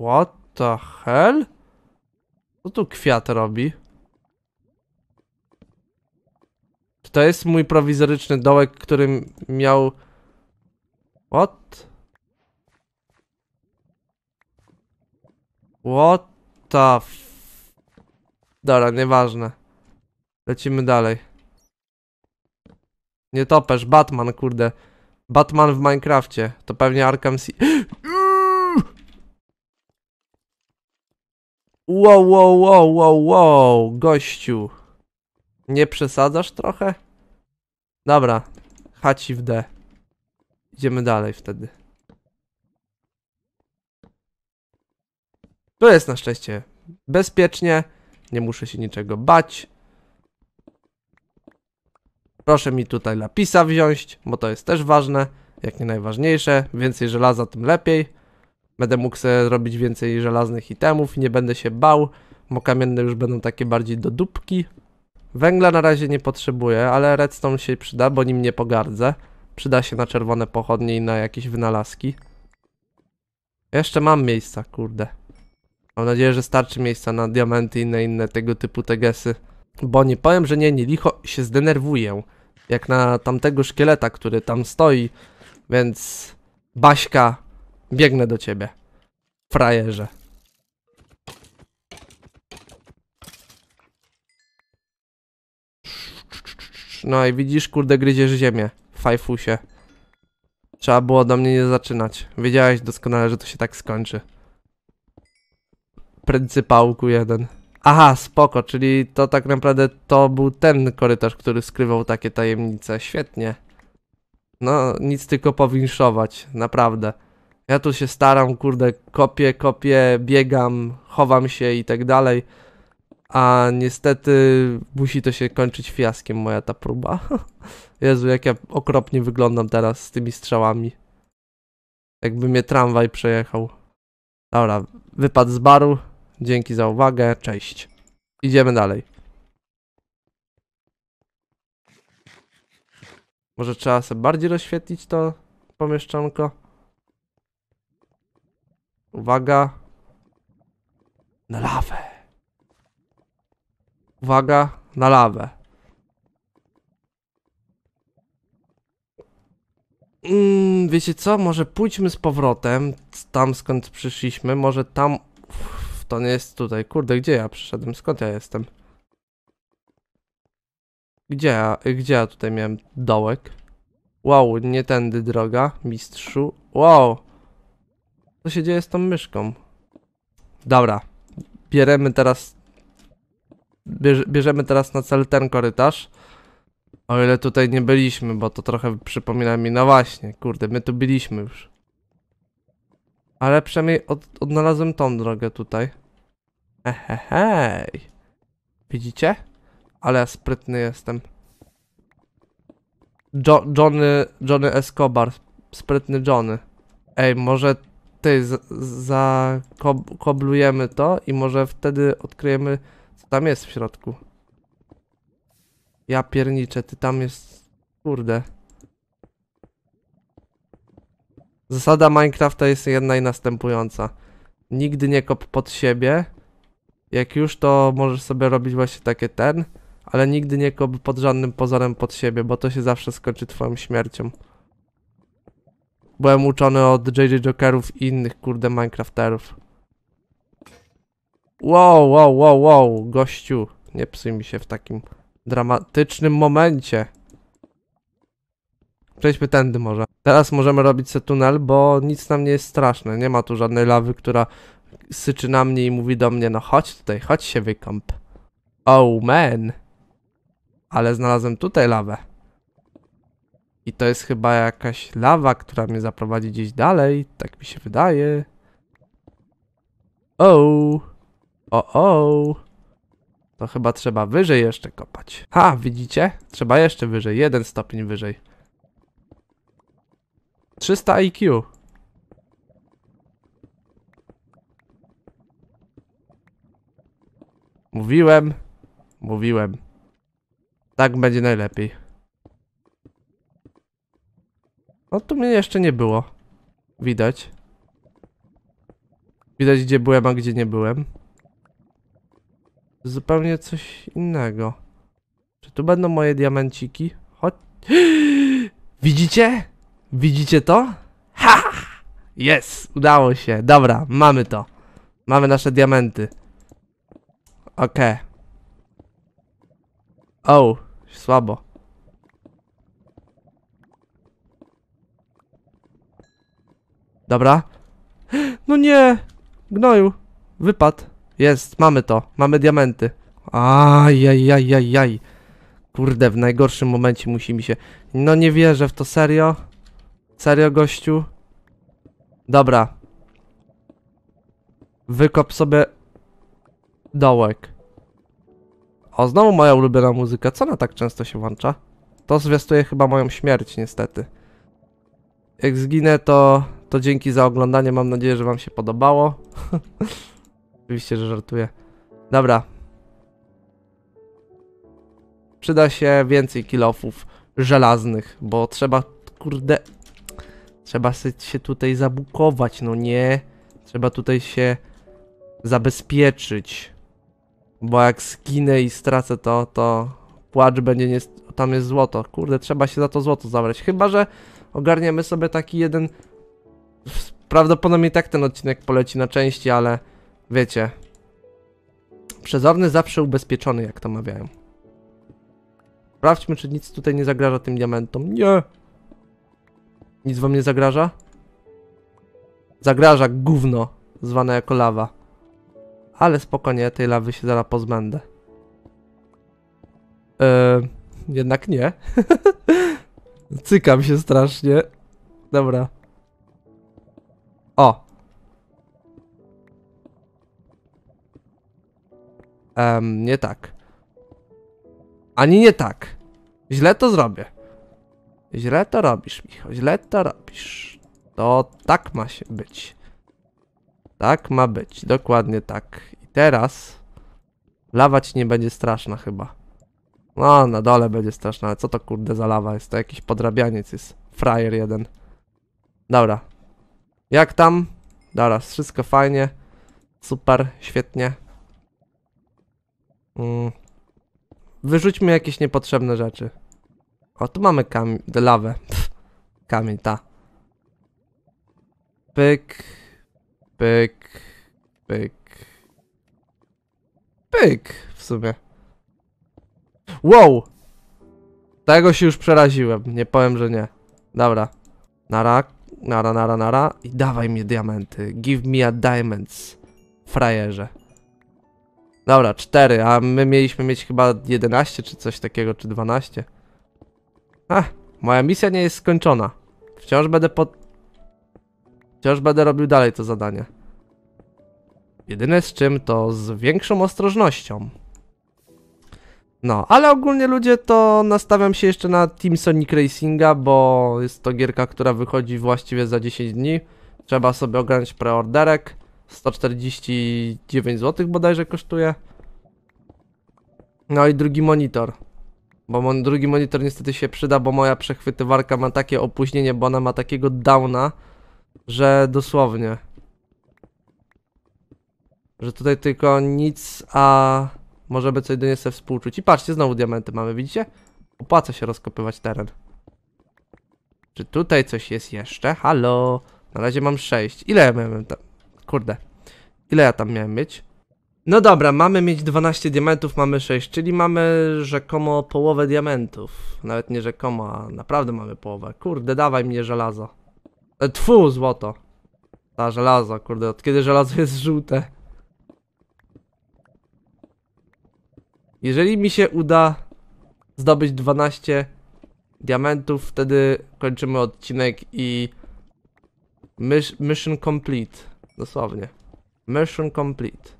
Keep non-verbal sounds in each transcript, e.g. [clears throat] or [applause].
What the hell? Co tu kwiat robi? Czy to jest mój prowizoryczny dołek, którym miał... What? What the f... Dobra, nieważne. Lecimy dalej. Nie topesz, Batman, kurde. Batman w Minecrafcie. To pewnie Arkham City. [gasps] [gasps] Wow, wow, wow, wow, wow, gościu. Nie przesadzasz trochę? Dobra, haci w D. Idziemy dalej wtedy. Tu jest na szczęście bezpiecznie. Nie muszę się niczego bać. Proszę mi tutaj lapisa wziąć, bo to jest też ważne, jak nie najważniejsze. Więcej żelaza, tym lepiej. Będę mógł sobie robić więcej żelaznych itemów i nie będę się bał, bo kamienne już będą takie bardziej do dupki. Węgla na razie nie potrzebuję, ale redstone się przyda, bo nim nie pogardzę. Przyda się na czerwone pochodnie i na jakieś wynalazki. Jeszcze mam miejsca, kurde. Mam nadzieję, że starczy miejsca na diamenty i na inne tego typu tegesy. Bo nie powiem, że nie, nie licho się zdenerwuję. Jak na tamtego szkieleta, który tam stoi. Więc Baśka Biegnę do ciebie. Frajerze. No i widzisz, kurde, gryziesz ziemię. Fajfusie. Trzeba było do mnie nie zaczynać. Wiedziałeś doskonale, że to się tak skończy. Pryncypałku jeden. Aha, spoko, czyli to tak naprawdę to był ten korytarz, który skrywał takie tajemnice. Świetnie. No, nic tylko powinszować, naprawdę. Ja tu się staram, kurde, kopię, kopię, biegam, chowam się i tak dalej. A niestety musi to się kończyć fiaskiem moja ta próba. [laughs] Jezu, jak ja okropnie wyglądam teraz z tymi strzałami. Jakby mnie tramwaj przejechał. Dobra, wypad z baru. Dzięki za uwagę, cześć. Idziemy dalej. Może trzeba sobie bardziej rozświetlić to pomieszczonko? Uwaga. Na lawę. Uwaga, na lawę. Mm, wiecie co? Może pójdźmy z powrotem tam skąd przyszliśmy. Może tam. Uff, to nie jest tutaj. Kurde, gdzie ja przyszedłem? Skąd ja jestem? Gdzie ja, gdzie ja tutaj miałem dołek? Wow, nie tędy droga, mistrzu. Wow. Co się dzieje z tą myszką? Dobra. bierzemy teraz... bierzemy teraz na cel ten korytarz. O ile tutaj nie byliśmy, bo to trochę przypomina mi... No właśnie, kurde, my tu byliśmy już. Ale przynajmniej od, odnalazłem tą drogę tutaj. Ehehej. Widzicie? Ale ja sprytny jestem. Jo Johnny, Johnny Escobar. Sprytny Johnny. Ej, może ty zakoblujemy to i może wtedy odkryjemy, co tam jest w środku. Ja pierniczę, ty tam jest... Kurde. Zasada Minecrafta jest jedna i następująca. Nigdy nie kop pod siebie. Jak już, to możesz sobie robić właśnie takie ten, ale nigdy nie kop pod żadnym pozorem pod siebie, bo to się zawsze skończy twoją śmiercią. Byłem uczony od JJ Jokerów i innych, kurde, Minecrafterów. Wow, wow, wow, wow, gościu. Nie psuj mi się w takim dramatycznym momencie. Przejdźmy tędy może. Teraz możemy robić se tunel, bo nic nam nie jest straszne. Nie ma tu żadnej lawy, która syczy na mnie i mówi do mnie, no chodź tutaj, chodź się wykąp. Oh man. Ale znalazłem tutaj lawę. I to jest chyba jakaś lawa, która mnie zaprowadzi gdzieś dalej, tak mi się wydaje. Oh. O, o, oh. o. To chyba trzeba wyżej jeszcze kopać. Ha, widzicie? Trzeba jeszcze wyżej, jeden stopień wyżej. 300 IQ. Mówiłem, mówiłem. Tak będzie najlepiej. No tu mnie jeszcze nie było. Widać. Widać gdzie byłem, a gdzie nie byłem. Zupełnie coś innego. Czy tu będą moje diamenciki? Chodź. [gasps] Widzicie? Widzicie to? Ha! Jest! Udało się. Dobra, mamy to. Mamy nasze diamenty. Okej. Okay. O, słabo. Dobra. No nie! Gnoju! wypad, Jest, mamy to. Mamy diamenty. Ajajajajaj. Kurde, w najgorszym momencie musi mi się... No nie wierzę w to, serio? Serio, gościu? Dobra. Wykop sobie... Dołek. O, znowu moja ulubiona muzyka. Co ona tak często się włącza? To zwiastuje chyba moją śmierć, niestety. Jak zginę, to to dzięki za oglądanie. Mam nadzieję, że Wam się podobało. [laughs] Oczywiście, że żartuję. Dobra. Przyda się więcej kilofów żelaznych, bo trzeba, kurde, trzeba się tutaj zabukować, no nie. Trzeba tutaj się zabezpieczyć, bo jak skinę i stracę to, to płacz będzie nie... Tam jest złoto. Kurde, trzeba się za to złoto zabrać. Chyba, że ogarniemy sobie taki jeden Prawdopodobnie tak ten odcinek poleci na części, ale wiecie. Przezorny zawsze ubezpieczony, jak to mawiają. Sprawdźmy, czy nic tutaj nie zagraża tym diamentom. Nie! Nic wam nie zagraża? Zagraża gówno, zwane jako lawa. Ale spokojnie, tej lawy się zaraz pozbędę. Yy, jednak nie. [laughs] Cykam się strasznie. Dobra. O. Um, nie tak. Ani nie tak. Źle to zrobię. Źle to robisz, Michał. Źle to robisz. To tak ma się być. Tak ma być. Dokładnie tak. I teraz... Lawa ci nie będzie straszna chyba. No, na dole będzie straszna, ale co to kurde za lawa jest? To jakiś podrabianiec jest. Frajer jeden. Dobra, jak tam? Dobra, wszystko fajnie. Super, świetnie. Mm. Wyrzućmy jakieś niepotrzebne rzeczy. O, tu mamy kamień, lawę. Pff, kamień, ta. Pyk, pyk, pyk. Pyk, w sumie. Wow! Tego się już przeraziłem, nie powiem, że nie. Dobra. Narak nara, nara, nara i dawaj mi diamenty. Give me a diamonds, frajerze. Dobra, 4, a my mieliśmy mieć chyba 11 czy coś takiego, czy 12. Ach, moja misja nie jest skończona. Wciąż będę pod... Wciąż będę robił dalej to zadanie. Jedyne z czym to z większą ostrożnością. No, ale ogólnie ludzie to nastawiam się jeszcze na Team Sonic Racinga, bo jest to gierka, która wychodzi właściwie za 10 dni. Trzeba sobie ograniczyć preorderek. 149 zł bodajże kosztuje. No i drugi monitor. Bo mon drugi monitor niestety się przyda, bo moja przechwytywarka ma takie opóźnienie, bo ona ma takiego downa, że dosłownie. Że tutaj tylko nic, a Możemy do niej sobie współczuć. I patrzcie, znowu diamenty mamy, widzicie? Opłaca się rozkopywać teren. Czy tutaj coś jest jeszcze? Halo? Na razie mam 6. Ile ja miałem tam? Kurde. Ile ja tam miałem mieć? No dobra, mamy mieć 12 diamentów, mamy 6, czyli mamy rzekomo połowę diamentów. Nawet nie rzekomo, a naprawdę mamy połowę. Kurde, dawaj mnie żelazo. E, tfu, złoto. A, żelazo, kurde, od kiedy żelazo jest żółte? Jeżeli mi się uda zdobyć 12 diamentów, wtedy kończymy odcinek i mission complete. Dosłownie. Mission complete.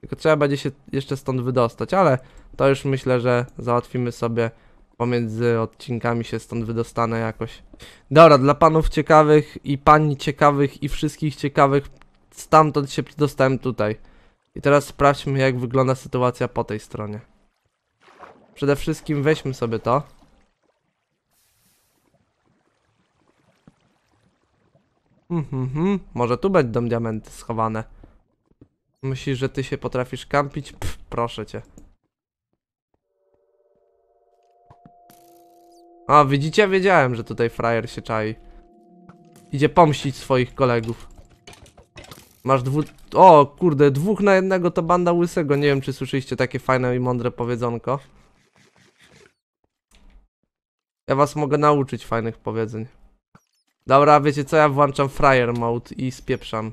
Tylko trzeba będzie się jeszcze stąd wydostać, ale to już myślę, że załatwimy sobie pomiędzy odcinkami się stąd wydostanę jakoś. Dobra, dla panów ciekawych i pani ciekawych i wszystkich ciekawych stamtąd się dostałem tutaj. I teraz sprawdźmy jak wygląda sytuacja po tej stronie. Przede wszystkim weźmy sobie to. Mhm, mm może tu będą diamenty schowane. Myślisz, że ty się potrafisz kampić? Pff, proszę cię. A, widzicie? Wiedziałem, że tutaj frajer się czai. Idzie pomścić swoich kolegów. Masz dwu... O, kurde, dwóch na jednego to banda łysego. Nie wiem, czy słyszeliście takie fajne i mądre powiedzonko. Ja was mogę nauczyć fajnych powiedzeń. Dobra, wiecie co? Ja włączam fryer mode i spieprzam.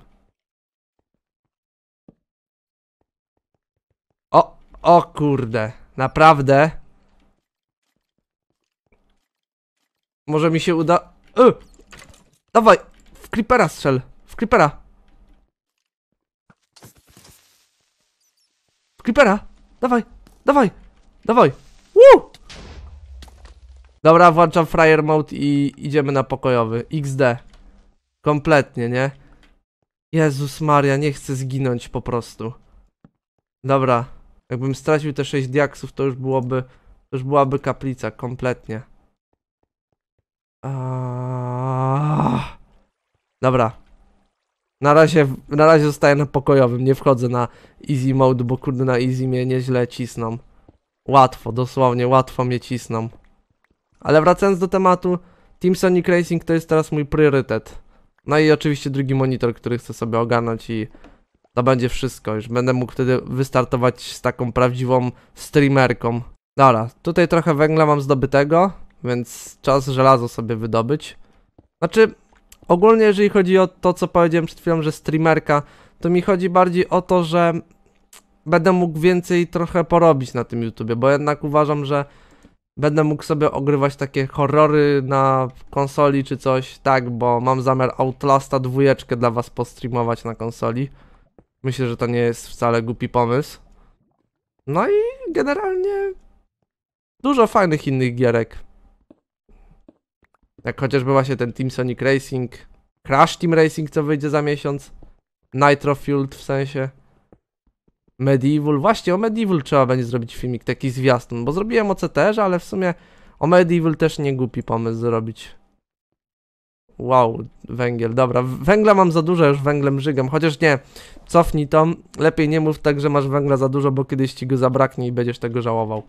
O, o kurde. Naprawdę? Może mi się uda... Y! Dawaj! W creepera strzel! W creepera! Creepera! Dawaj! Dawaj! Dawaj! Woo! Dobra, włączam fryer mode i idziemy na pokojowy. XD. Kompletnie, nie? Jezus Maria, nie chcę zginąć po prostu. Dobra. Jakbym stracił te 6 diaksów, to już byłoby... To już byłaby kaplica, kompletnie. Aaaa. Dobra. Na razie, na razie zostaję na pokojowym, nie wchodzę na easy mode, bo kurde na easy mnie nieźle cisną. Łatwo, dosłownie łatwo mnie cisną. Ale wracając do tematu, Team Sonic Racing to jest teraz mój priorytet. No i oczywiście drugi monitor, który chcę sobie ogarnąć i to będzie wszystko. Już będę mógł wtedy wystartować z taką prawdziwą streamerką. Dobra, tutaj trochę węgla mam zdobytego, więc czas żelazo sobie wydobyć. Znaczy, Ogólnie jeżeli chodzi o to, co powiedziałem przed chwilą, że streamerka, to mi chodzi bardziej o to, że będę mógł więcej trochę porobić na tym YouTubie, bo jednak uważam, że będę mógł sobie ogrywać takie horrory na konsoli czy coś, tak, bo mam zamiar Outlasta dwójeczkę dla was postreamować na konsoli. Myślę, że to nie jest wcale głupi pomysł. No i generalnie dużo fajnych innych gierek. Jak chociażby właśnie ten Team Sonic Racing, Crash Team Racing, co wyjdzie za miesiąc, Nitro Fueled w sensie, Medieval, właśnie o Medieval trzeba będzie zrobić filmik, taki zwiastun, bo zrobiłem o CTR, ale w sumie o Medieval też nie głupi pomysł zrobić. Wow, węgiel, dobra, węgla mam za dużo, już węglem żygam, chociaż nie, cofnij to, lepiej nie mów tak, że masz węgla za dużo, bo kiedyś ci go zabraknie i będziesz tego żałował,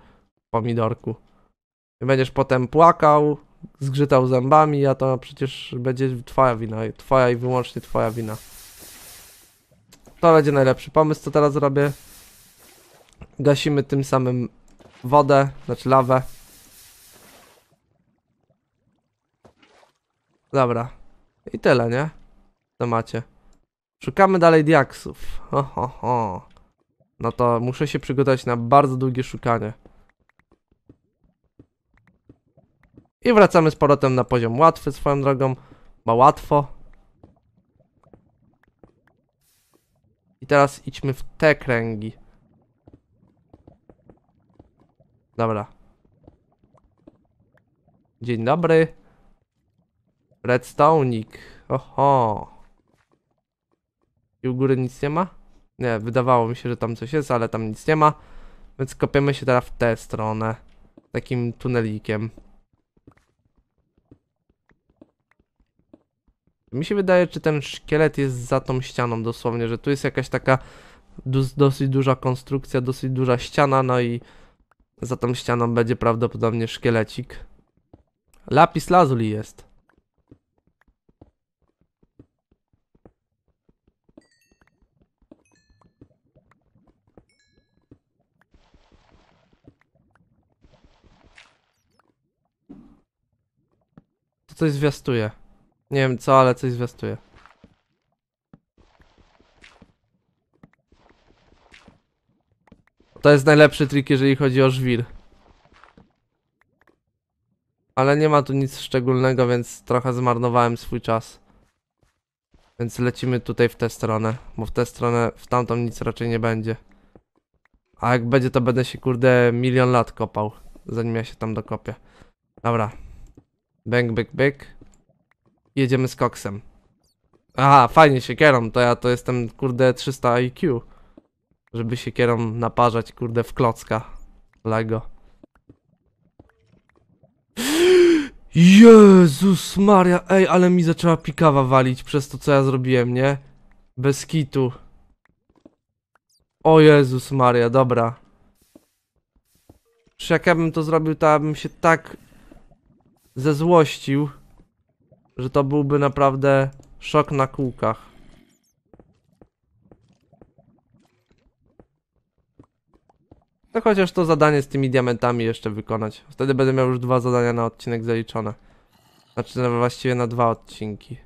pomidorku. Będziesz potem płakał, zgrzytał zębami, a to przecież będzie twoja wina, twoja i wyłącznie twoja wina. To będzie najlepszy pomysł, co teraz zrobię? Gasimy tym samym wodę, znaczy lawę. Dobra. I tyle, nie? To macie. Szukamy dalej diaksów. Ho, ho, ho. No to muszę się przygotować na bardzo długie szukanie. I wracamy z powrotem na poziom łatwy swoją drogą. Ma łatwo. I teraz idźmy w te kręgi. Dobra. Dzień dobry. Redstone'ik. Oho. I u góry nic nie ma? Nie, wydawało mi się, że tam coś jest, ale tam nic nie ma. Więc kopiemy się teraz w tę stronę. Takim tunelikiem. Mi się wydaje, czy ten szkielet jest za tą ścianą dosłownie, że tu jest jakaś taka dosyć duża konstrukcja, dosyć duża ściana, no i za tą ścianą będzie prawdopodobnie szkielecik. Lapis lazuli jest. To coś zwiastuje. Nie wiem co, ale coś zwiastuje. To jest najlepszy trik, jeżeli chodzi o żwir. Ale nie ma tu nic szczególnego, więc trochę zmarnowałem swój czas. Więc lecimy tutaj w tę stronę, bo w tę stronę, w tamtą nic raczej nie będzie. A jak będzie, to będę się kurde milion lat kopał, zanim ja się tam dokopię. Dobra. Bang, big big. Jedziemy z koksem. Aha, fajnie, siekierą, to ja to jestem, kurde, 300 IQ. Żeby siekierą naparzać, kurde, w klocka. Lego. [gasps] Jezus Maria, ej, ale mi zaczęła pikawa walić przez to, co ja zrobiłem, nie? Bez kitu. O Jezus Maria, dobra. Przecież jak ja bym to zrobił, to ja bym się tak zezłościł że to byłby naprawdę szok na kółkach. No chociaż to zadanie z tymi diamentami jeszcze wykonać. Wtedy będę miał już dwa zadania na odcinek zaliczone. Znaczy no, właściwie na dwa odcinki.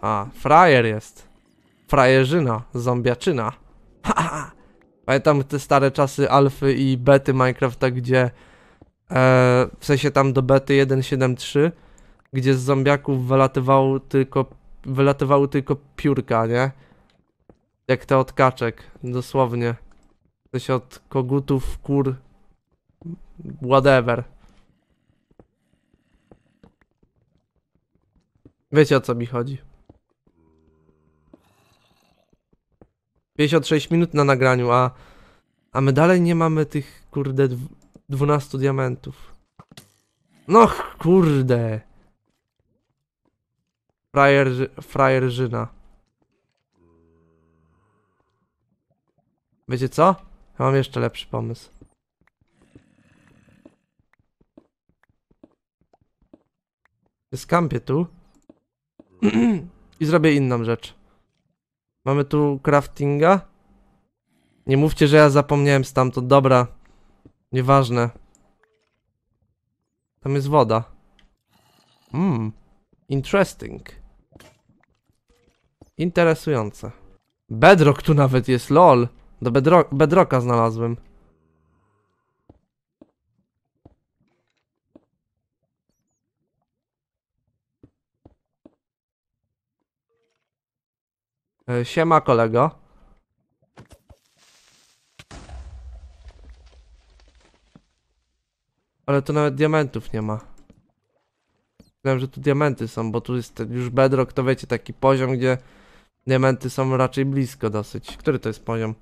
A, frajer jest. Frajerzyna, zombiaczyna. Ha, [laughs] ha. Pamiętam te stare czasy alfy i bety Minecrafta, gdzie E, w sensie tam do bety 1.7.3, gdzie z zombiaków wylatywało tylko, wylatywały tylko piórka, nie? Jak te od kaczek, dosłownie. W sensie od kogutów, kur, whatever. Wiecie o co mi chodzi. 56 minut na nagraniu, a, a my dalej nie mamy tych, kurde, 12 diamentów. No kurde. Frajer, frajerżyna. Wiecie co? Ja mam jeszcze lepszy pomysł. Skampię tu. [clears throat] I zrobię inną rzecz. Mamy tu craftinga. Nie mówcie, że ja zapomniałem stamtąd. Dobra, Nieważne. Tam jest woda. Mmm. Interesting. Interesujące. Bedrock tu nawet jest, lol. Do bedro bedroka znalazłem. E, siema kolego. Ale tu nawet diamentów nie ma. Myślałem, że tu diamenty są, bo tu jest już bedrock, to wiecie, taki poziom, gdzie diamenty są raczej blisko dosyć. Który to jest poziom?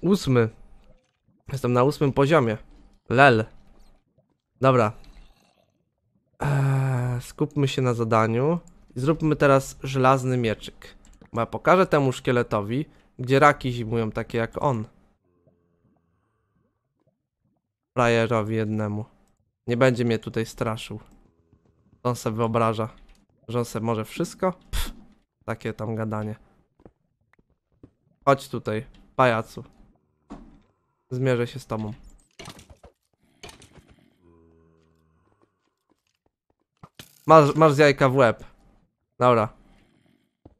Ósmy. Jestem na ósmym poziomie. Lel. Dobra. Eee, skupmy się na zadaniu. I zróbmy teraz żelazny mieczyk. Bo ja pokażę temu szkieletowi, gdzie raki zimują takie jak on frajerowi jednemu. Nie będzie mnie tutaj straszył. On sobie wyobraża, że on sobie może wszystko? Pff, takie tam gadanie. Chodź tutaj, pajacu. Zmierzę się z tobą. Masz, masz z jajka w łeb. Dobra.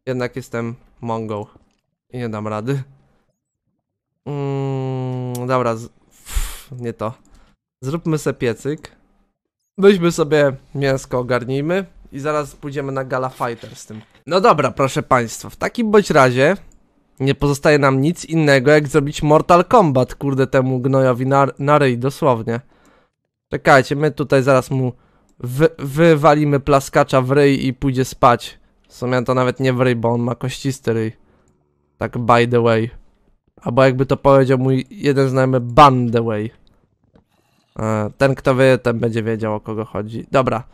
Jednak jestem mongą. I nie dam rady. Mm, dobra, nie to. Zróbmy sobie piecyk. Weźmy sobie mięsko, ogarnijmy i zaraz pójdziemy na Gala Fighter z tym. No dobra, proszę państwa, w takim bądź razie nie pozostaje nam nic innego jak zrobić Mortal Kombat, kurde temu gnojowi na, na ryj, dosłownie. Czekajcie, my tutaj zaraz mu wy, wywalimy plaskacza w ryj i pójdzie spać. W sumie to nawet nie w ryj, bo on ma kościsty ryj. Tak by the way. Albo jakby to powiedział mój jeden znajomy, Bandeway. E, ten, kto wie, ten będzie wiedział, o kogo chodzi. Dobra.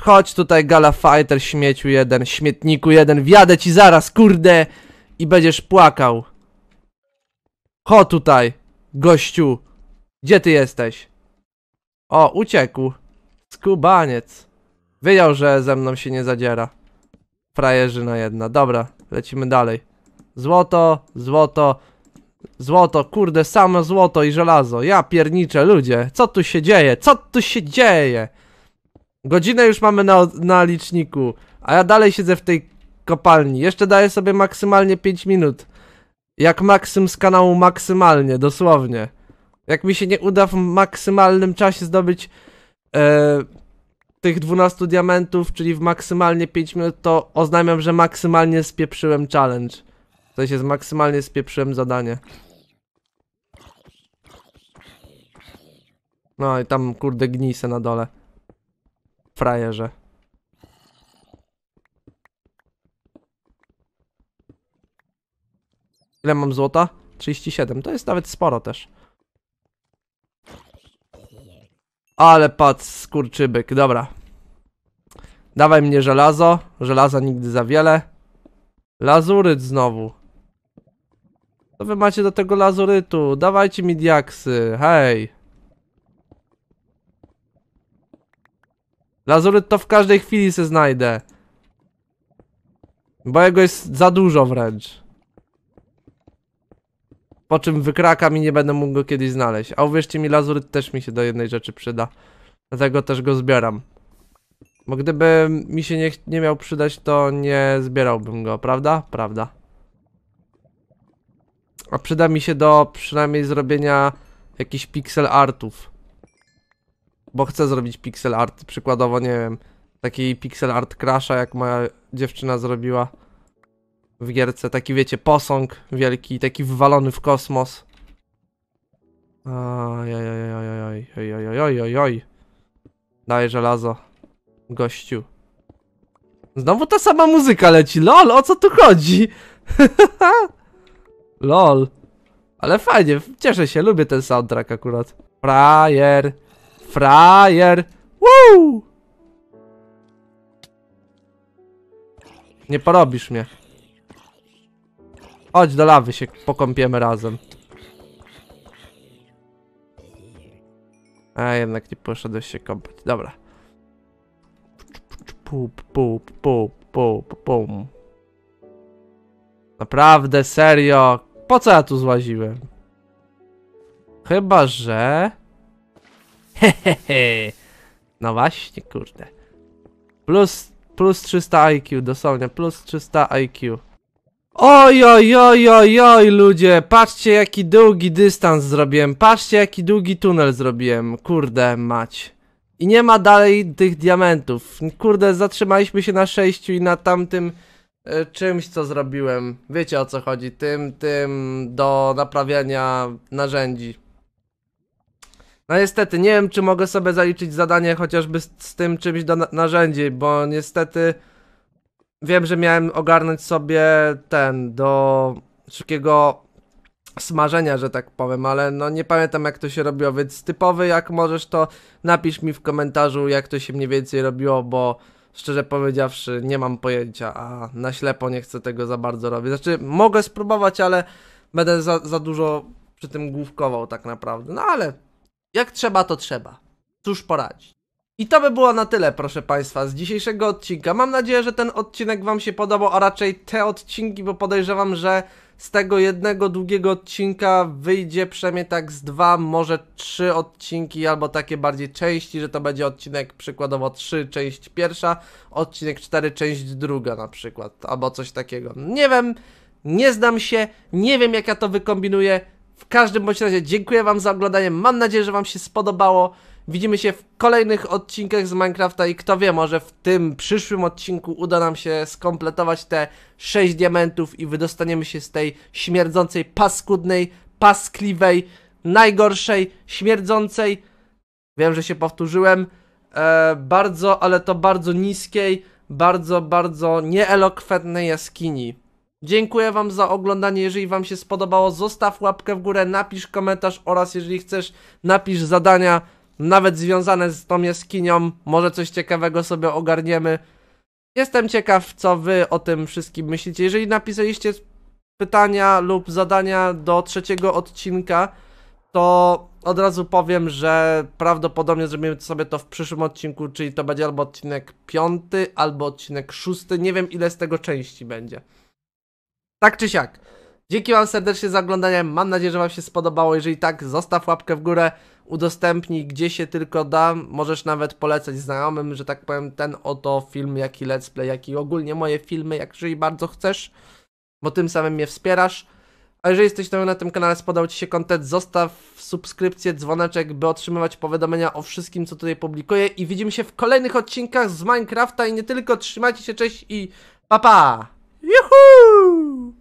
Chodź tutaj, Gala Fighter, śmieciu jeden, śmietniku jeden, wjadę ci zaraz, kurde! I będziesz płakał. Ho tutaj, gościu. Gdzie ty jesteś? O, uciekł. Skubaniec. Wiedział, że ze mną się nie zadziera. Frajerzyna jedna, dobra, lecimy dalej. Złoto, złoto, złoto, kurde, samo złoto i żelazo. Ja pierniczę, ludzie, co tu się dzieje? Co tu się dzieje? Godzinę już mamy na, na liczniku, a ja dalej siedzę w tej kopalni. Jeszcze daję sobie maksymalnie 5 minut. Jak maksym z kanału maksymalnie, dosłownie. Jak mi się nie uda w maksymalnym czasie zdobyć... Yy tych 12 diamentów, czyli w maksymalnie 5 minut, to oznajmiam, że maksymalnie spieprzyłem challenge. W sensie z- maksymalnie spieprzyłem zadanie. No i tam kurde gnisę na dole. Frajerze. Ile mam złota? 37. To jest nawet sporo też. Ale patrz, skurczybyk, dobra. Dawaj mnie żelazo, żelaza nigdy za wiele. Lazuryt znowu. Co wy macie do tego lazurytu, dawajcie mi diaksy, hej. Lazuryt to w każdej chwili se znajdę. Bo jego jest za dużo wręcz. Po czym wykrakam i nie będę mógł go kiedyś znaleźć. A uwierzcie mi, lazuryt też mi się do jednej rzeczy przyda. Dlatego też go zbieram. Bo gdyby mi się nie, nie miał przydać, to nie zbierałbym go, prawda? Prawda. A przyda mi się do przynajmniej zrobienia jakichś pixel artów. Bo chcę zrobić pixel art, przykładowo, nie wiem, taki pixel art crasha, jak moja dziewczyna zrobiła w gierce. Taki wiecie, posąg wielki, taki wywalony w kosmos. Ojojojojojojojojojojojoj. Daj żelazo. Gościu. Znowu ta sama muzyka leci. LOL, o co tu chodzi? [laughs] LOL. Ale fajnie, cieszę się, lubię ten soundtrack akurat. Frajer. Frajer. Woo! Nie porobisz mnie. Chodź do lawy się pokąpiemy razem. A jednak nie poszedłeś się kąpać. Dobra. Pup, pup, pup, pup, pum. Naprawdę, serio. Po co ja tu złaziłem? Chyba, że... Hehehe. [laughs] No właśnie, kurde. Plus, plus 300 IQ, dosłownie, plus 300 IQ. Oj, oj, oj, oj, oj, ludzie, patrzcie jaki długi dystans zrobiłem, patrzcie jaki długi tunel zrobiłem, kurde mać. I nie ma dalej tych diamentów, kurde, zatrzymaliśmy się na sześciu i na tamtym y, czymś, co zrobiłem. Wiecie o co chodzi, tym, tym do naprawiania narzędzi. No niestety, nie wiem czy mogę sobie zaliczyć zadanie chociażby z, z tym czymś do na narzędzi, bo niestety wiem, że miałem ogarnąć sobie ten do szybkiego smażenia, że tak powiem, ale no nie pamiętam jak to się robiło, więc typowy jak możesz to napisz mi w komentarzu jak to się mniej więcej robiło, bo szczerze powiedziawszy nie mam pojęcia, a na ślepo nie chcę tego za bardzo robić. Znaczy mogę spróbować, ale będę za, za dużo przy tym główkował tak naprawdę, no ale jak trzeba to trzeba, cóż poradzić. I to by było na tyle, proszę Państwa, z dzisiejszego odcinka. Mam nadzieję, że ten odcinek Wam się podobał, a raczej te odcinki, bo podejrzewam, że z tego jednego długiego odcinka wyjdzie przynajmniej tak z dwa, może trzy odcinki, albo takie bardziej części, że to będzie odcinek przykładowo 3, część pierwsza, odcinek 4, część druga na przykład, albo coś takiego. Nie wiem, nie znam się, nie wiem jak ja to wykombinuję. W każdym bądź razie dziękuję Wam za oglądanie, mam nadzieję, że Wam się spodobało. Widzimy się w kolejnych odcinkach z Minecrafta i kto wie, może w tym przyszłym odcinku uda nam się skompletować te 6 diamentów i wydostaniemy się z tej śmierdzącej, paskudnej, paskliwej, najgorszej, śmierdzącej, wiem, że się powtórzyłem, e, bardzo, ale to bardzo niskiej, bardzo, bardzo nieelokwentnej jaskini. Dziękuję Wam za oglądanie, jeżeli Wam się spodobało zostaw łapkę w górę, napisz komentarz oraz jeżeli chcesz napisz zadania nawet związane z tą jaskinią. Może coś ciekawego sobie ogarniemy. Jestem ciekaw, co wy o tym wszystkim myślicie. Jeżeli napisaliście pytania lub zadania do trzeciego odcinka, to od razu powiem, że prawdopodobnie zrobimy sobie to w przyszłym odcinku, czyli to będzie albo odcinek piąty, albo odcinek szósty. Nie wiem, ile z tego części będzie. Tak czy siak. Dzięki Wam serdecznie za oglądanie. Mam nadzieję, że Wam się spodobało. Jeżeli tak, zostaw łapkę w górę udostępnij gdzie się tylko da, możesz nawet polecać znajomym, że tak powiem, ten oto film, jaki let's play, jaki ogólnie moje filmy, jak jeżeli bardzo chcesz, bo tym samym mnie wspierasz. A jeżeli jesteś nowy na tym kanale, spodobał Ci się kontent, zostaw subskrypcję, dzwoneczek, by otrzymywać powiadomienia o wszystkim, co tutaj publikuję i widzimy się w kolejnych odcinkach z Minecrafta i nie tylko, trzymajcie się, cześć i pa pa! Juhu!